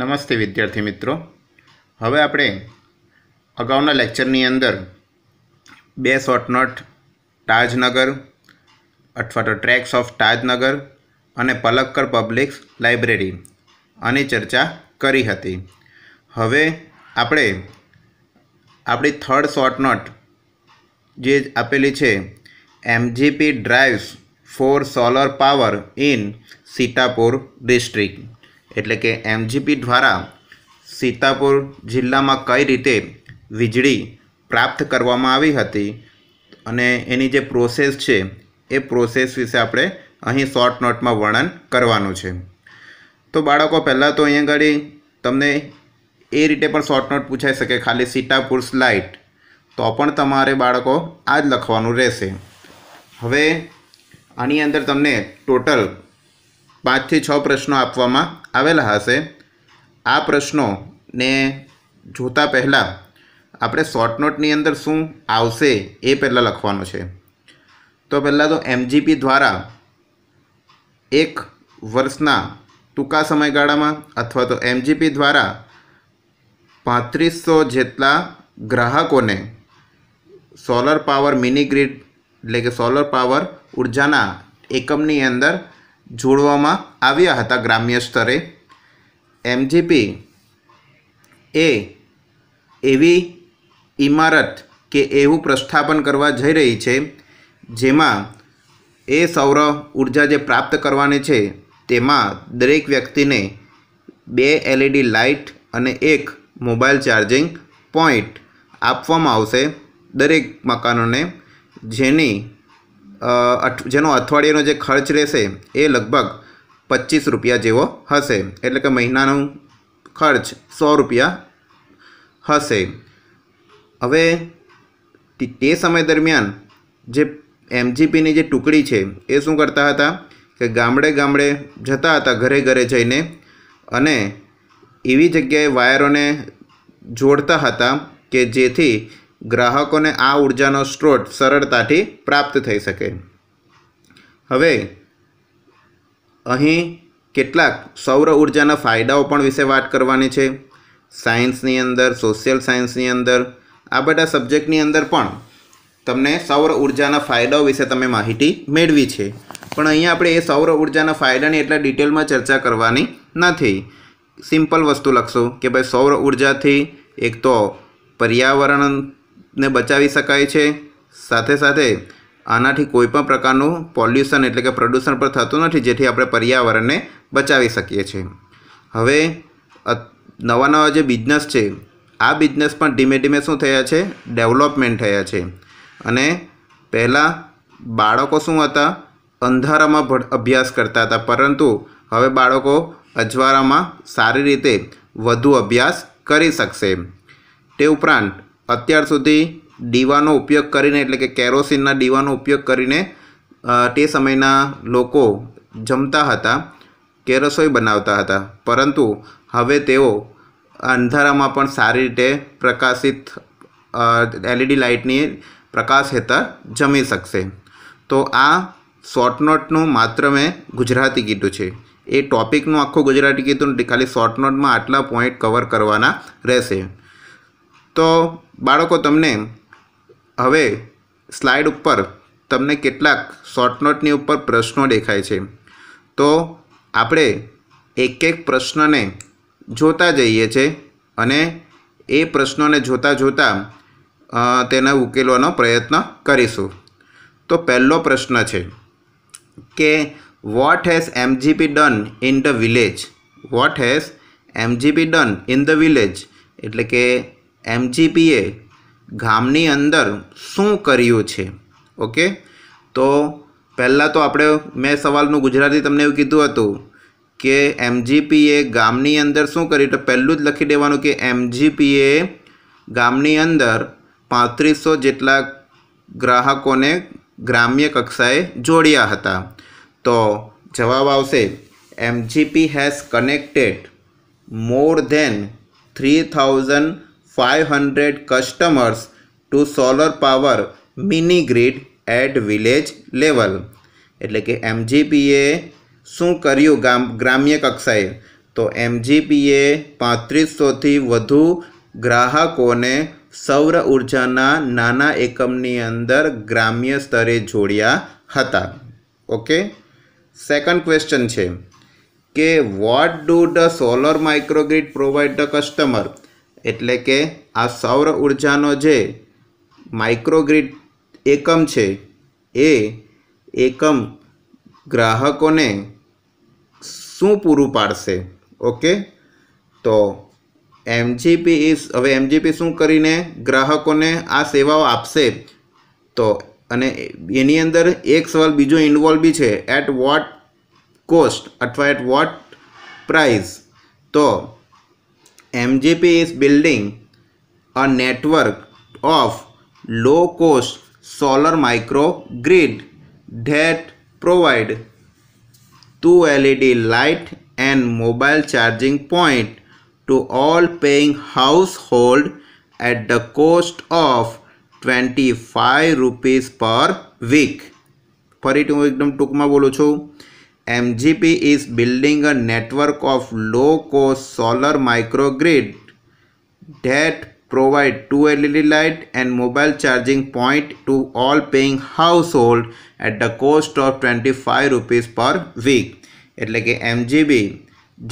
નમસ્તે વિદ્યાર્થી મિત્રો હવે આપણે અગાઉના લેક્ચરની અંદર બે શોર્ટનોટ તાજનગર અથવા તો ટ્રેક્સ ઓફ તાજનગર અને પલક્કર પબ્લિક લાઇબ્રેરી આની ચર્ચા કરી હતી હવે આપણે આપણી થર્ડ શોર્ટનોટ જે આપેલી છે MGP drives for solar power in Sitapur district એટલે કે એમજીપી દ્વારા સીતાપુર જિલ્લામાં કઈ રીતે વીજળી પ્રાપ્ત કરવામાં આવી હતી અને એની જે પ્રોસેસ છે એ પ્રોસેસ વિશે આપણે અહીં શોર્ટ નોટમાં વર્ણન કરવાનું છે તો બાળકો પહેલાં તો અહીંયા આગળ તમને એ રીતે પણ શોર્ટ નોટ પૂછાઈ શકે ખાલી સીતાપુર સ્લાઇટ તો પણ તમારે બાળકો આ જ લખવાનું રહેશે હવે આની અંદર તમને ટોટલ પાંચથી છ પ્રશ્નો આપવામાં આવેલા હશે આ પ્રશ્નોને જોતા પહેલાં આપણે શોર્ટનોટની અંદર શું આવશે એ પહેલાં લખવાનું છે તો પહેલાં તો એમજીપી દ્વારા એક વર્ષના ટૂંકા સમયગાળામાં અથવા તો એમજીપી દ્વારા પાંત્રીસો જેટલા ગ્રાહકોને સોલર પાવર મિની ગ્રીડ એટલે કે સોલર પાવર ઉર્જાના એકમની અંદર જોડવામાં આવ્યા હતા ગ્રામ્ય સ્તરે એમજીપી એ એવી ઇમારત કે એવું પ્રસ્થાપન કરવા જઈ રહી છે જેમાં એ સૌર ઉર્જા જે પ્રાપ્ત કરવાની છે તેમાં દરેક વ્યક્તિને બે એલઈડી લાઇટ અને એક મોબાઈલ ચાર્જિંગ પોઈન્ટ આપવામાં આવશે દરેક મકાનોને જેની જેનો અઠવાડિયાનો જે ખર્ચ રહેશે એ લગભગ પચીસ રૂપિયા જેવો હશે એટલે કે મહિનાનો ખર્ચ સો રૂપિયા હશે હવે તે સમય દરમિયાન જે એમજીપીની જે ટુકડી છે એ શું કરતા હતા કે ગામડે ગામડે જતા હતા ઘરે ઘરે જઈને અને એવી જગ્યાએ વાયરોને જોડતા હતા કે જેથી ગ્રાહકોને આ ઉર્જાનો સ્ત્રોત સરળતાથી પ્રાપ્ત થઈ શકે હવે અહીં કેટલાક સૌર ઉર્જાના ફાયદાઓ પણ વિશે વાત કરવાની છે સાયન્સની અંદર સોશિયલ સાયન્સની અંદર આ બધા સબ્જેક્ટની અંદર પણ તમને સૌર ઉર્જાના ફાયદાઓ વિશે તમે માહિતી મેળવી છે પણ અહીંયા આપણે એ સૌર ઉર્જાના ફાયદાની એટલા ડિટેલમાં ચર્ચા કરવાની નથી સિમ્પલ વસ્તુ લખશો કે ભાઈ સૌર ઉર્જાથી એક તો પર્યાવરણ ને બચાવી શકાય છે સાથે સાથે આનાથી કોઈપણ પ્રકારનું પોલ્યુશન એટલે કે પ્રદૂષણ પણ થતું નથી જેથી આપણે પર્યાવરણને બચાવી શકીએ છીએ હવે નવા નવા જે બિઝનેસ છે આ બિઝનેસ પણ ધીમે ધીમે શું થયા છે ડેવલપમેન્ટ થયા છે અને પહેલાં બાળકો શું હતા અંધારામાં અભ્યાસ કરતા હતા પરંતુ હવે બાળકો અજવાળામાં સારી રીતે વધુ અભ્યાસ કરી શકશે તે ઉપરાંત અત્યાર સુધી દીવાનો ઉપયોગ કરીને એટલે કે કેરોસીનના દીવાનો ઉપયોગ કરીને તે સમયના લોકો જમતા હતા કે રસોઈ બનાવતા હતા પરંતુ હવે તેઓ અંધારામાં પણ સારી રીતે પ્રકાશિત એલઈડી લાઇટની પ્રકાશ હેતા જમી શકશે તો આ શોર્ટ માત્ર મેં ગુજરાતી કીધું છે એ ટૉપિકનું આખું ગુજરાતી કીધું ખાલી શોર્ટ આટલા પોઈન્ટ કવર કરવાના રહેશે તો બાળકો તમને હવે સ્લાઇડ ઉપર તમને કેટલાક શોર્ટ નોટની ઉપર પ્રશ્નો દેખાય છે તો આપણે એક એક પ્રશ્નને જોતા જઈએ છે અને એ પ્રશ્નોને જોતાં જોતાં તેને ઉકેલવાનો પ્રયત્ન કરીશું તો પહેલો પ્રશ્ન છે કે what has MGP done in the village what has MGP done in the village એટલે કે એમજીપીએ ગામની અંદર શું કર્યું છે ઓકે તો પહેલાં તો આપણે મેં સવાલનું ગુજરાતી તમને એવું કીધું હતું કે એમજીપીએ ગામની અંદર શું કર્યું તો પહેલું જ લખી દેવાનું કે એમજીપીએ ગામની અંદર પાંત્રીસો જેટલા ગ્રાહકોને ગ્રામ્ય કક્ષાએ જોડ્યા હતા તો જવાબ આવશે MGP has connected more than three thousand five hundred customers to solar power mini grid at village level એટલે કે એમજીપીએ શું કર્યું ગામ ગ્રામ્ય કક્ષાએ તો એમજીપીએ પાંત્રીસોથી વધુ ગ્રાહકોને સૌર ઉર્જાના નાના એકમની અંદર ગ્રામ્ય સ્તરે જોડ્યા હતા ઓકે સેકન્ડ ક્વેશ્ચન છે કે what do the solar microgrid provide the customer એટલે કે આ સૌર ઉર્જાનો જે માઇક્રોગ્રીડ એકમ છે એ એકમ ગ્રાહકોને શું પૂરું પાડશે ઓકે તો એમજીપી ઇઝ હવે એમજીપી શું કરીને ગ્રાહકોને આ સેવાઓ આપશે તો અને એની અંદર એક સવાલ બીજો ઇન્વોલ્વ બી છે એટ વોટ કોસ્ટ અથવા એટ વોટ પ્રાઇઝ તો MJP is building a network of low-cost solar microgrid that provide two LED light and mobile charging point to all paying household at the cost of 25 rupees per week ફરી હું ટૂંકમાં બોલું છું MGP is building a network of low-cost solar microgrid that provide 2 LED light and mobile charging point to all paying household at the cost of 25 rupees per week એટલે કે એમજીબી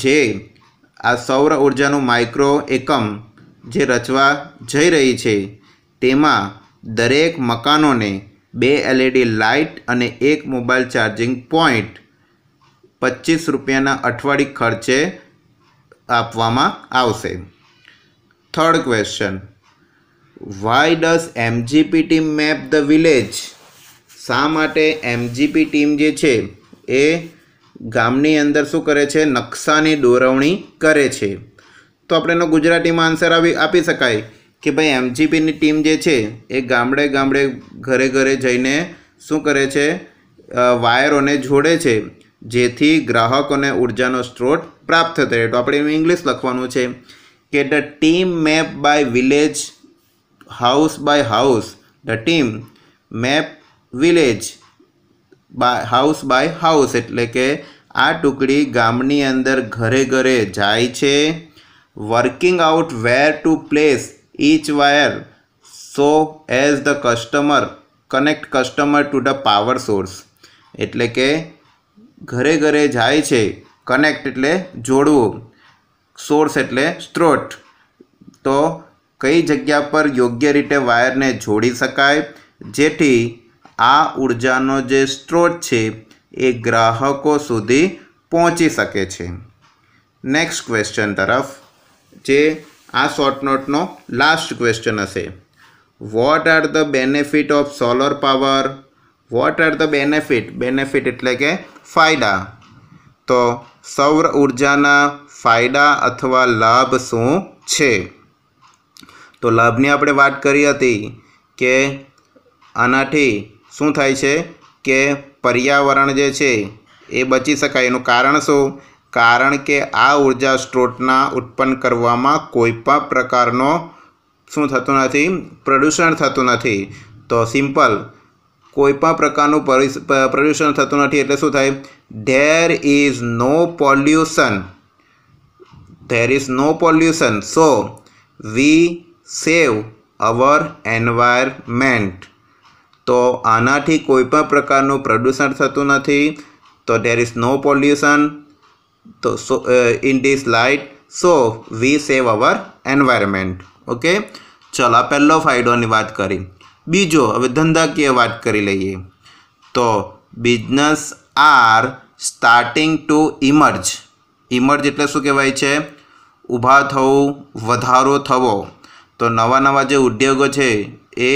જે આ સૌર ઉર્જાનું માઇક્રો એકમ જે રચવા જઈ રહી છે તેમાં દરેક મકાનોને બે એલઈડી લાઇટ અને એક મોબાઈલ ચાર્જિંગ પોઈન્ટ પચીસ રૂપિયાના અઠવાડિક ખર્ચે આપવામાં આવશે third question why does MGP team map the village શા માટે એમજીપી ટીમ જે છે એ ગામની અંદર શું કરે છે નકશાની દોરવણી કરે છે તો આપણે એનો ગુજરાતીમાં આન્સર આવી આપી શકાય કે ભાઈ એમજીપીની ટીમ જે છે એ ગામડે ગામડે ઘરે ઘરે જઈને શું કરે છે વાયરોને જોડે છે જેથી ગ્રાહકોને ઊર્જાનો સ્ત્રોત પ્રાપ્ત થાય તો આપણે એમ ઇંગ્લિશ લખવાનું છે કે the team map by village house by house the team map village by house by house એટલે કે આ ટુકડી ગામની અંદર ઘરે ઘરે જાય છે working out where to place each wire so as the customer connect customer to the power source એટલે કે ઘરે ઘરે જાય છે કનેક્ટ એટલે જોડવું સોર્સ એટલે સ્ત્રોત તો કઈ જગ્યા પર યોગ્ય રીતે વાયરને જોડી શકાય જેથી આ ઉર્જાનો જે સ્ત્રોત છે એ ગ્રાહકો સુધી પહોંચી શકે છે નેક્સ્ટ ક્વેશ્ચન તરફ જે આ શોર્ટ નોટનો લાસ્ટ ક્વેશ્ચન હશે what are the benefit of solar power what are the benefit benefit એટલે કે ફાયદા તો સૌર ઉર્જાના ફાયદા અથવા લાભ શું છે તો લાભની આપણે વાત કરી હતી કે આનાથી શું થાય છે કે પર્યાવરણ જે છે એ બચી શકાય એનું કારણ શું કારણ કે આ ઉર્જા સ્ત્રોતના ઉત્પન્ન કરવામાં કોઈપણ પ્રકારનો શું થતું નથી પ્રદૂષણ થતું નથી તો સિમ્પલ કોઈપણ પ્રકારનો પ્રદૂષણ થતું નથી એટલે શું થાય there is no pollution there is no pollution so we save our environment તો આનાથી કોઈ પણ પ્રકારનો પ્રદૂષણ થતું નથી તો ધેર ઇઝ નો પોલ્યુશન તો so in this slide so we save our environment okay ચાલો પેલ્લોફાઈટોની વાત કરીએ બીજો હવે ધંધાકીય વાત કરી લઈએ તો business are starting to emerge emerge એટલે શું કહેવાય છે ઊભા થવું વધારો થવો તો નવા નવા જે ઉદ્યોગો છે એ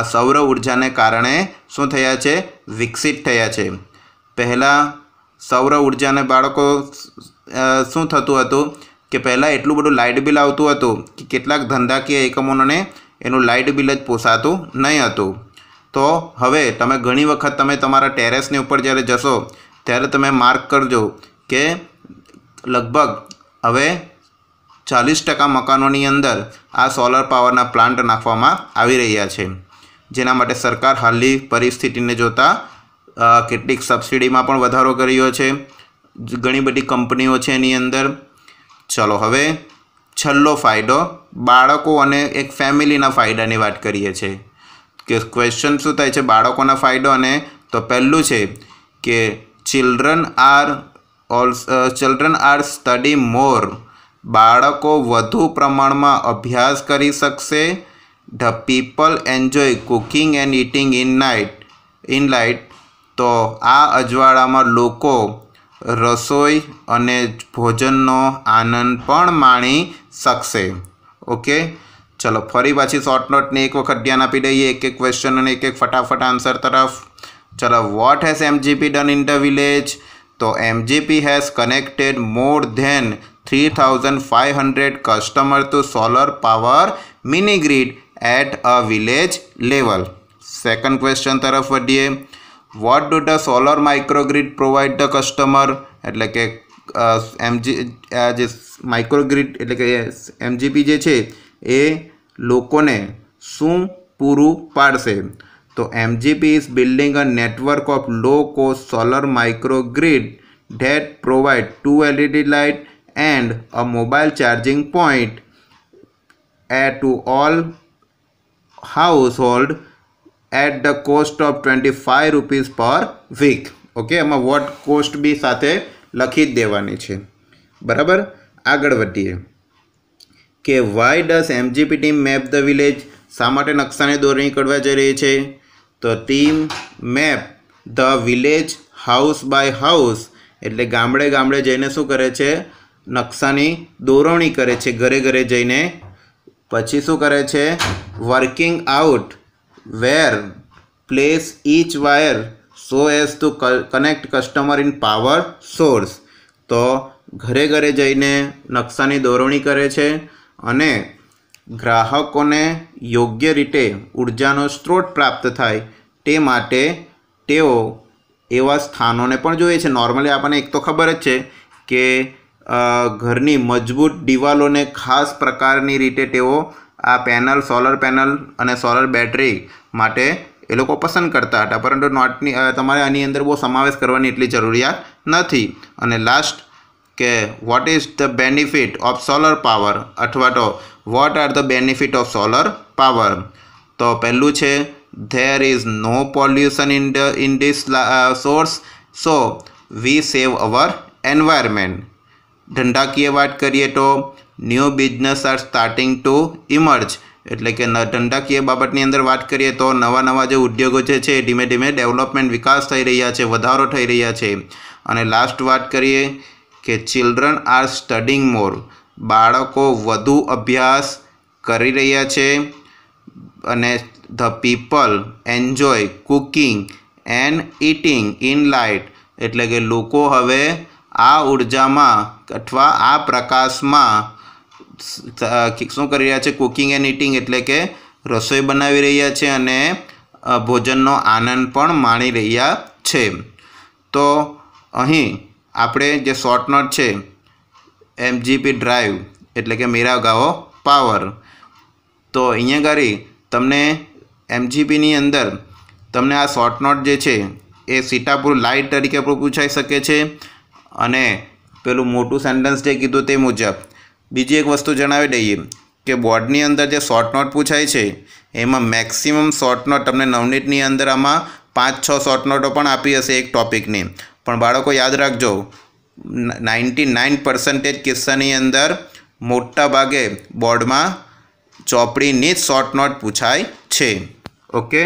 આ સૌર ઉર્જાને કારણે શું થયા છે વિકસિત થયા છે પહેલાં સૌર ઉર્જાને બાળકો શું થતું હતું કે પહેલાં એટલું બધું લાઇટ બિલ આવતું હતું કે કેટલાક ધંધાકીય એકમોને એનું લાઇટ બિલ જ પોસાતું નહીં હતું તો હવે તમે ઘણી વખત તમે તમારા ટેરેસની ઉપર જ્યારે જશો ત્યારે તમે માર્ક કરજો કે લગભગ હવે ચાલીસ ટકા મકાનોની અંદર આ સોલર પાવરના પ્લાન્ટ નાખવામાં આવી રહ્યા છે જેના માટે સરકાર હાલની પરિસ્થિતિને જોતાં કેટલીક સબસિડીમાં પણ વધારો કર્યો છે ઘણી બધી કંપનીઓ છે એની અંદર ચલો હવે છેલ્લો ફાયદો બાળકો અને એક ફેમિલીના ફાયદાની વાત કરીએ છીએ કે ક્વેશ્ચન શું થાય છે બાળકોના ફાયદો અને તો પહેલું છે કે children are all children are study more બાળકો વધુ પ્રમાણમાં અભ્યાસ કરી શકશે the people enjoy cooking and eating in night in light તો આ અજવાળામાં લોકો रसोई और भोजन आनंद माणी सकते ओके चलो फरी पाची शॉर्टनोट ने एक वक्त ध्यान आप दी एक एक क्वेश्चन ने एक एक फटाफट आंसर तरफ चलो what has MGP done in the village तो M MGP has connected more than hundred customer to solar power mini grid at a village level second question तरफ वीए what do the solar microgrid provide the customer at like a mg as microgrid like a MGP, mgpj che a lokone sum puru parse so mgp is building a network of low cost solar microgrid that provide two led light and a mobile charging point at to all household at the cost of twenty five rupees per week okay એમાં what cost બી સાથે લખી જ દેવાની છે બરાબર આગળ વધીએ કે why does MGP team map the village શા માટે નકશાની દોરણી કરવા જઈ રહી છે તો team map the village house by house એટલે ગામડે ગામડે જઈને શું કરે છે નકશાની દોરવણી કરે છે ઘરે ઘરે જઈને પછી શું કરે છે working out where place each wire so as to connect customer in power source તો ઘરે ઘરે જઈને નકશાની દોરવણી કરે છે અને ગ્રાહકોને યોગ્ય રીતે ઉર્જાનો સ્ત્રોત પ્રાપ્ત થાય તે માટે તેઓ એવા સ્થાનોને પણ જોઈએ છે નોર્મલી આપણને એક તો ખબર જ છે કે ઘરની મજબૂત દિવાલોને ખાસ પ્રકારની રીતે તેઓ આ પેનલ સોલર પેનલ અને સોલર બેટરી માટે એ લોકો પસંદ કરતા હતા પરંતુ નોટની તમારે આની અંદર બહુ સમાવેશ કરવાની એટલી જરૂરિયાત નથી અને લાસ્ટ કે what is the benefit of solar power અથવા તો what are the benefit of solar power તો પહેલું છે there is no pollution in the in this source so we save our environment ધંધાકીય વાત કરીએ તો new business are starting to emerge એટલે કે ધંધાકીય બાબતની અંદર વાત કરીએ તો નવા નવા જે ઉદ્યોગો જે છે ધીમે ધીમે ડેવલપમેન્ટ વિકાસ થઈ રહ્યા છે વધારો થઈ રહ્યા છે અને લાસ્ટ વાત કરીએ કે ચિલ્ડ્રન આર સ્ટડિંગ મોર બાળકો વધુ અભ્યાસ કરી રહ્યા છે અને the people enjoy cooking and eating in light એટલે કે લોકો હવે આ ઉર્જામાં અથવા આ પ્રકાશમાં શું કરી રહ્યા છે કુકિંગ એન્ડ ઇટિંગ એટલે કે રસોઈ બનાવી રહ્યા છે અને ભોજનનો આનંદ પણ માણી રહ્યા છે તો અહીં આપણે જે શોર્ટ નોટ છે એમજીપી ડ્રાઈવ એટલે કે મીરા ગાઓ પાવર તો અહીંયા ગાડી તમને એમજીપીની અંદર તમને આ શોર્ટ નોટ જે છે એ સીતાપુર લાઇટ તરીકે પણ પૂછાઈ શકે છે અને પેલું મોટું સેન્ટેન્સ જે કીધું તે મુજબ બીજી એક વસ્તુ જણાવી દઈએ કે બોર્ડની અંદર જે શોર્ટ નોટ પૂછાય છે એમાં મેક્સિમમ શોર્ટ નોટ તમને નવનીટની અંદર આમાં પાંચ છ શોર્ટ નોટો પણ આપી હશે એક ટોપિકની પણ બાળકો યાદ રાખજો નાઇન્ટી નાઇન પર્સન્ટેજ કિસ્સાની અંદર મોટા ભાગે બોર્ડમાં ચોપડીની જ શોર્ટ નોટ પૂછાય છે ઓકે